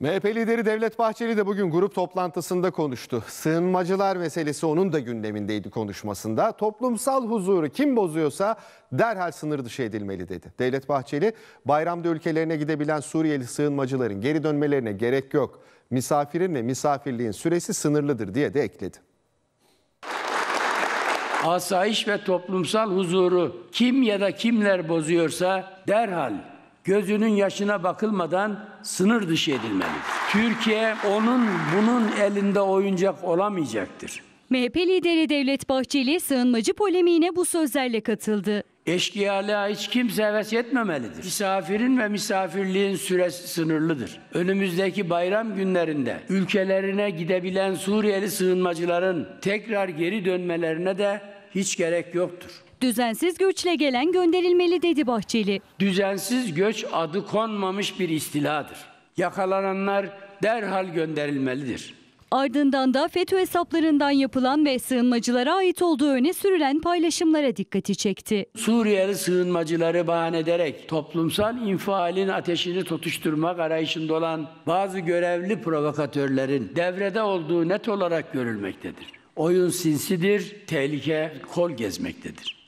MHP lideri Devlet Bahçeli de bugün grup toplantısında konuştu. Sığınmacılar meselesi onun da gündemindeydi konuşmasında. Toplumsal huzuru kim bozuyorsa derhal sınır dışı edilmeli dedi. Devlet Bahçeli, bayramda ülkelerine gidebilen Suriyeli sığınmacıların geri dönmelerine gerek yok. Misafirin ve misafirliğin süresi sınırlıdır diye de ekledi. Asayiş ve toplumsal huzuru kim ya da kimler bozuyorsa derhal gözünün yaşına bakılmadan sınır dışı edilmelidir. Türkiye onun bunun elinde oyuncak olamayacaktır. MHP lideri Devlet Bahçeli sığınmacı polemiğine bu sözlerle katıldı. Eşkıyalığa hiç kimse heves etmemelidir. Misafirin ve misafirliğin süresi sınırlıdır. Önümüzdeki bayram günlerinde ülkelerine gidebilen Suriyeli sığınmacıların tekrar geri dönmelerine de hiç gerek yoktur. Düzensiz göçle gelen gönderilmeli dedi Bahçeli. Düzensiz göç adı konmamış bir istiladır. Yakalananlar derhal gönderilmelidir. Ardından da FETÖ hesaplarından yapılan ve sığınmacılara ait olduğu öne sürülen paylaşımlara dikkati çekti. Suriyeli sığınmacıları bahane ederek toplumsal infialin ateşini tutuşturmak arayışında olan bazı görevli provokatörlerin devrede olduğu net olarak görülmektedir. Oyun sinsidir, tehlike kol gezmektedir.